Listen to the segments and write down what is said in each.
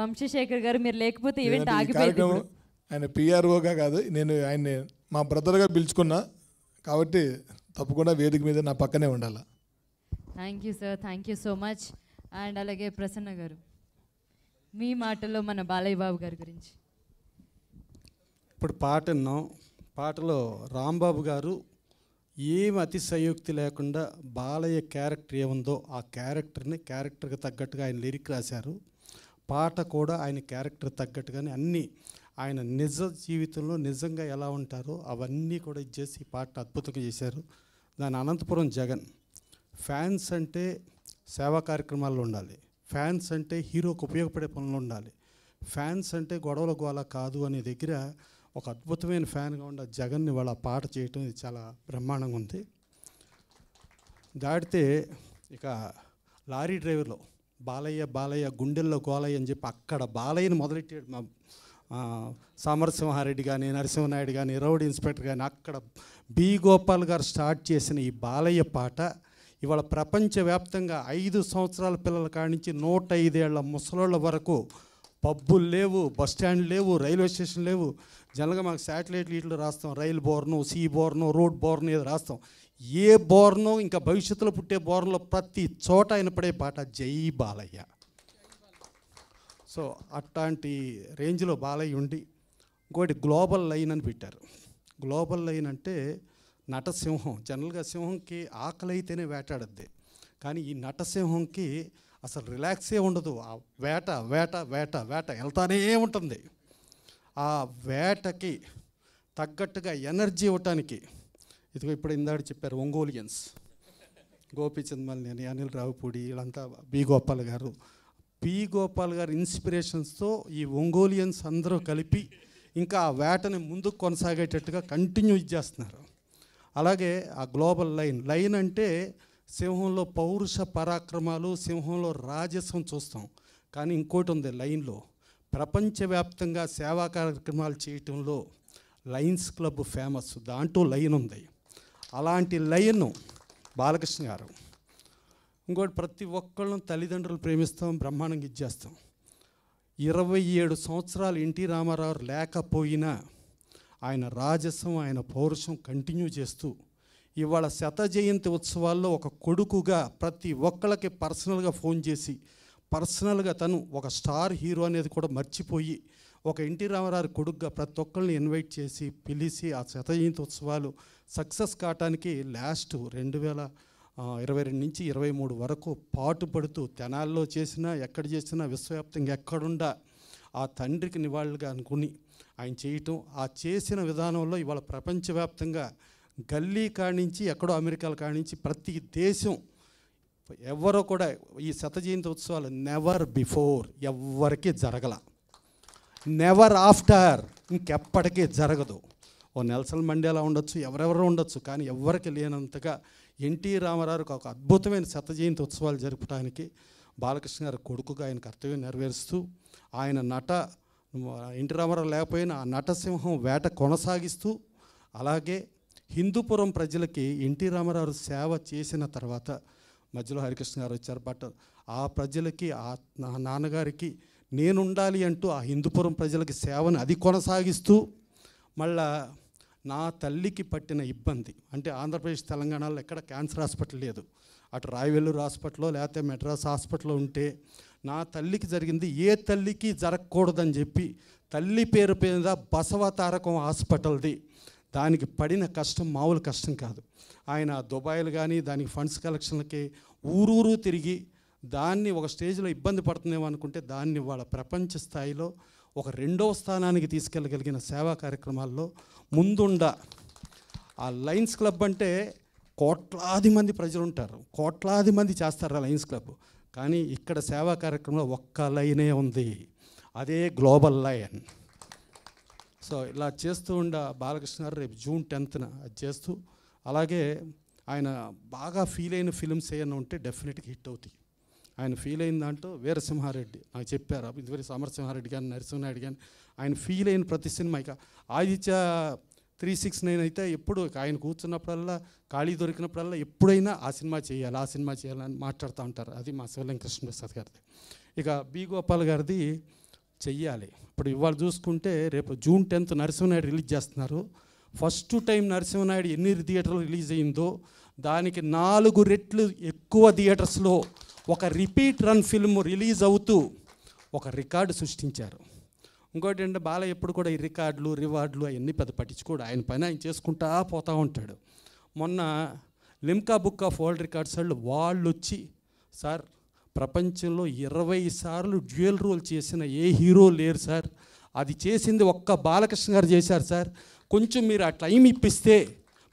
వంశశేఖర్ గారు మీరు లేకపోతే ఈవెంట్ ఆగిపోయింది ఆయన పిఆర్ఓగా కాదు నేను ఆయన్ని మా బ్రదర్గా పిలుచుకున్నా కాబట్టి తప్పకుండా వేదిక మీద నా పక్కనే ఉండాలి thank you sir thank you so much and అలాగే ప్రసన్న గారు మీ మాటల్లో మన బాలయ్య బాబు గారి గురించి ఇప్పుడు పాట విన్నాం పాటలో రాంబాబు గారు ఏం అతిశయోక్తి లేకుండా బాలయ్య క్యారెక్టర్ ఏముందో ఆ క్యారెక్టర్ని క్యారెక్టర్కి తగ్గట్టుగా ఆయన లిరిక్ రాశారు పాట కూడా ఆయన క్యారెక్టర్ తగ్గట్టుగానే అన్నీ ఆయన నిజ జీవితంలో నిజంగా ఎలా ఉంటారో అవన్నీ కూడా ఇచ్చేసి పాట అద్భుతంగా చేశారు దాని అనంతపురం జగన్ ఫ్యాన్స్ అంటే సేవా కార్యక్రమాల్లో ఉండాలి ఫ్యాన్స్ అంటే హీరోకు ఉపయోగపడే పనులు ఉండాలి ఫ్యాన్స్ అంటే గొడవల గోళ కాదు అనే దగ్గర ఒక అద్భుతమైన ఫ్యాన్గా ఉన్న జగన్ని వాళ్ళ పాట చేయటం ఇది చాలా బ్రహ్మాండంగా ఉంది దాటితే ఇక లారీ డ్రైవర్లో బాలయ్య బాలయ్య గుండెల్లో కోలయ్య అని చెప్పి అక్కడ బాలయ్యని మొదలెట్టాడు మా సమరసింహారెడ్డి కానీ నరసింహనాయుడు కానీ రౌడ్ ఇన్స్పెక్టర్ కానీ అక్కడ బి గోపాల్ గారు స్టార్ట్ చేసిన ఈ బాలయ్య పాట ఇవాళ ప్రపంచవ్యాప్తంగా ఐదు సంవత్సరాల పిల్లల నుంచి నూట ఐదేళ్ల ముసలోళ్ళ వరకు పబ్బులు లేవు బస్ స్టాండ్ లేవు రైల్వే స్టేషన్ లేవు జనరల్గా మాకు శాటిలైట్ లీట్లు రాస్తాం రైలు బోర్ను సీ బోర్ను రోడ్ బోర్ను ఏదో రాస్తాం ఏ బోర్నో ఇంకా భవిష్యత్తులో పుట్టే బోర్నలో ప్రతి చోట ఆయన పడే పాట జై బాలయ్య సో అట్లాంటి రేంజ్లో బాలయ్య ఉండి ఇంకోటి గ్లోబల్ లైన్ అని పెట్టారు గ్లోబల్ లైన్ అంటే నటసింహం జనరల్గా సింహంకి ఆకలి అయితేనే వేటాడద్ది కానీ ఈ నటసింహంకి అసలు రిలాక్సే ఉండదు ఆ వేట వేట వేట వేట వెళ్తానే ఉంటుంది ఆ వేటకి తగ్గట్టుగా ఎనర్జీ ఇవ్వటానికి ఇదిగో ఇప్పుడు ఇందాడు చెప్పారు ఒంగోలియన్స్ గోపిచంద్మల్ నేను అనిల్ రావుపూడి వీళ్ళంతా బి గోపాల్ గారు పి గోపాల్ గారి ఇన్స్పిరేషన్స్తో ఈ ఒంగోలియన్స్ అందరూ కలిపి ఇంకా ఆ వేటని ముందుకు కొనసాగేటట్టుగా కంటిన్యూ చేస్తున్నారు అలాగే ఆ గ్లోబల్ లైన్ లైన్ అంటే సింహంలో పౌరుష పరాక్రమాలు సింహంలో రాజస్వం చూస్తాం కానీ ఇంకోటి ఉంది లైన్లో ప్రపంచవ్యాప్తంగా సేవా కార్యక్రమాలు చేయటంలో లయన్స్ క్లబ్ ఫేమస్ దాంట్లో లైన్ ఉంది అలాంటి లయను బాలకృష్ణ గారు ఇంకోటి ప్రతి ఒక్కళ్ళు తల్లిదండ్రులు ప్రేమిస్తాం బ్రహ్మాండంగా ఇచ్చేస్తాం ఇరవై ఏడు సంవత్సరాలు ఎన్టీ రామారావు లేకపోయినా ఆయన రాజసం ఆయన పౌరుషం కంటిన్యూ చేస్తూ ఇవాళ శత జయంతి ఉత్సవాల్లో ఒక కొడుకుగా ప్రతి ఒక్కళ్ళకి పర్సనల్గా ఫోన్ చేసి పర్సనల్గా తను ఒక స్టార్ హీరో అనేది కూడా మర్చిపోయి ఒక ఎన్టీ రామారావు కొడుగ్గా ప్రతి ఒక్కరిని ఇన్వైట్ చేసి పిలిచి ఆ ఉత్సవాలు సక్సెస్ కావటానికి లాస్ట్ రెండు వేల ఇరవై రెండు నుంచి ఇరవై మూడు వరకు పాటు పడుతూ తెనాల్లో చేసినా ఎక్కడ చేసినా విశ్వవ్యాప్తంగా ఎక్కడుండా ఆ తండ్రికి నివాళులుగా అనుకుని ఆయన చేయటం ఆ చేసిన విధానంలో ఇవాళ ప్రపంచవ్యాప్తంగా గల్లీ కానించి ఎక్కడో అమెరికాలు కానించి ప్రతి దేశం ఎవరో కూడా ఈ శతజయంతి ఉత్సవాలు నెవర్ బిఫోర్ ఎవరికీ జరగల నెవర్ ఆఫ్టర్ ఇంకెప్పటికీ జరగదు ఓ నెల్సల్ మండేలా ఉండొచ్చు ఎవరెవరో ఉండొచ్చు కానీ ఎవరికి లేనంతగా ఎన్టీ రామారావుకి ఒక అద్భుతమైన శత జయంతి ఉత్సవాలు జరపడానికి బాలకృష్ణ గారి కొడుకుగా ఆయన కర్తవ్యం నెరవేరుస్తూ ఆయన నట ఎన్టీ రామారావు లేకపోయినా ఆ నటసింహం వేట కొనసాగిస్తూ అలాగే హిందూపురం ప్రజలకి ఎన్టీ రామారావు సేవ చేసిన తర్వాత మధ్యలో హరికృష్ణ గారు వచ్చారు బట్ ఆ ప్రజలకి ఆ నాన్నగారికి నేనుండాలి అంటూ ఆ హిందూపురం ప్రజలకి సేవను అది కొనసాగిస్తూ మళ్ళా నా తల్లికి పట్టిన ఇబ్బంది అంటే ఆంధ్రప్రదేశ్ తెలంగాణలో ఎక్కడ క్యాన్సర్ హాస్పిటల్ లేదు అటు రాయవెల్లూరు హాస్పిటల్లో లేకపోతే మెడ్రాస్ హాస్పిటల్లో ఉంటే నా తల్లికి జరిగింది ఏ తల్లికి జరగకూడదని చెప్పి తల్లి పేరు మీద బసవతారకం హాస్పిటల్ది దానికి పడిన కష్టం మామూలు కష్టం కాదు ఆయన దుబాయ్లు కానీ దానికి ఫండ్స్ కలెక్షన్లకి ఊరూరు తిరిగి దాన్ని ఒక స్టేజ్లో ఇబ్బంది పడుతుందేమో అనుకుంటే దాన్ని వాళ్ళ ప్రపంచ స్థాయిలో ఒక రెండవ స్థానానికి తీసుకెళ్ళగలిగిన సేవా కార్యక్రమాల్లో ముందుండ ఆ లయన్స్ క్లబ్ అంటే కోట్లాది మంది ప్రజలు ఉంటారు కోట్లాది మంది చేస్తారు ఆ లయన్స్ క్లబ్ కానీ ఇక్కడ సేవా కార్యక్రమంలో ఒక్క లైనే ఉంది అదే గ్లోబల్ లయన్ సో ఇలా చేస్తూ ఉండ బాలకృష్ణ గారు రేపు జూన్ టెన్త్న అది చేస్తూ అలాగే ఆయన బాగా ఫీల్ అయిన ఫిలిమ్స్ ఏమైనా ఉంటే డెఫినెట్గా హిట్ అవుతాయి ఆయన ఫీల్ అయిన దాంట్లో వీరసింహారెడ్డి నాకు చెప్పారు ఇదివరకు సమరసింహారెడ్డి కానీ నరసింహారెడ్డి కానీ ఆయన ఫీల్ అయిన ప్రతి సినిమా ఇక ఆదిత్య త్రీ సిక్స్ నైన్ అయితే ఎప్పుడు ఆయన కూర్చున్నప్పుడల్లా ఖాళీ దొరికినప్పుడల్లా ఎప్పుడైనా ఆ సినిమా చేయాలి ఆ సినిమా చేయాలని మాట్లాడుతూ ఉంటారు అది మా శివలింగ కృష్ణప్రసాద్ గారిది ఇక బి గోపాల్ గారిది చెయ్యాలి ఇప్పుడు ఇవాళ చూసుకుంటే రేపు జూన్ టెన్త్ నరసింహనాయుడు రిలీజ్ చేస్తున్నారు ఫస్ట్ టైం నరసింహనాయుడు ఎన్ని థియేటర్లు రిలీజ్ అయిందో దానికి నాలుగు రెట్లు ఎక్కువ థియేటర్స్లో ఒక రిపీట్ రన్ ఫిల్మ్ రిలీజ్ అవుతూ ఒక రికార్డు సృష్టించారు ఇంకోటి అంటే బాల ఎప్పుడు కూడా ఈ రికార్డులు రివార్డులు అవన్నీ పెద్ద పట్టించుకోడు ఆయన పైన ఆయన చేసుకుంటా పోతూ ఉంటాడు మొన్న Limca book of world records వాళ్ళు వాళ్ళు వచ్చి సార్ ప్రపంచంలో ఇరవై సార్లు డ్యూయల్ రోల్ చేసిన ఏ హీరో లేరు సార్ అది చేసింది ఒక్క బాలకృష్ణ గారు చేశారు సార్ కొంచెం మీరు ఆ టైం ఇప్పిస్తే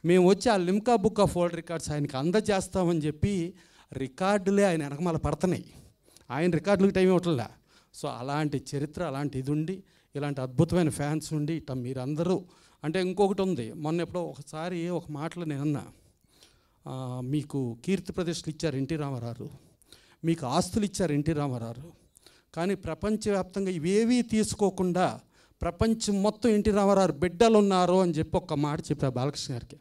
మేము వచ్చి ఆ Limca book of world records ఆయనకి అందజేస్తామని చెప్పి రికార్డులే ఆయన వెనకమాల పడుతున్నాయి ఆయన రికార్డులకు టైం ఇవ్వట్లే సో అలాంటి చరిత్ర అలాంటి ఇది ఉండి ఇలాంటి అద్భుతమైన ఫ్యాన్స్ ఉండి ఇట మీరందరూ అంటే ఇంకొకటి ఉంది మొన్న ఎప్పుడో ఒకసారి ఒక మాటలో నేను అన్నా మీకు కీర్తి ప్రదర్శనలు ఇచ్చారు ఎన్టీ రామారావు మీకు ఆస్తులు ఇచ్చారు ఎన్టీ రామారావు కానీ ప్రపంచవ్యాప్తంగా ఇవేవీ తీసుకోకుండా ప్రపంచం మొత్తం ఎన్టీ రామారావు బిడ్డలు ఉన్నారు అని చెప్పి ఒక మాట చెప్పారు బాలకృష్ణ గారికి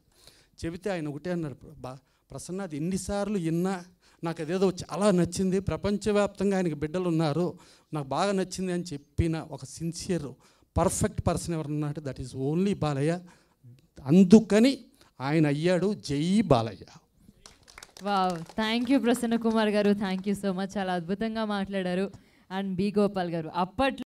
చెబితే ఆయన ఒకటే అన్నారు బా ప్రసన్నది ఎన్నిసార్లు ఇన్నా నాకు అదేదో చాలా నచ్చింది ప్రపంచవ్యాప్తంగా ఆయనకి బిడ్డలు ఉన్నారు నాకు బాగా నచ్చింది అని చెప్పిన ఒక సిన్సియర్ పర్ఫెక్ట్ పర్సన్ ఎవరన్నట్టు దట్ ఈజ్ ఓన్లీ బాలయ్య అందుకని ఆయన అయ్యాడు జై Balayya wow thank you Prasanna Kumar garu thank you so much చాలా అద్భుతంగా మాట్లాడారు అండ్ బి గోపాల్ గారు అప్పట్లో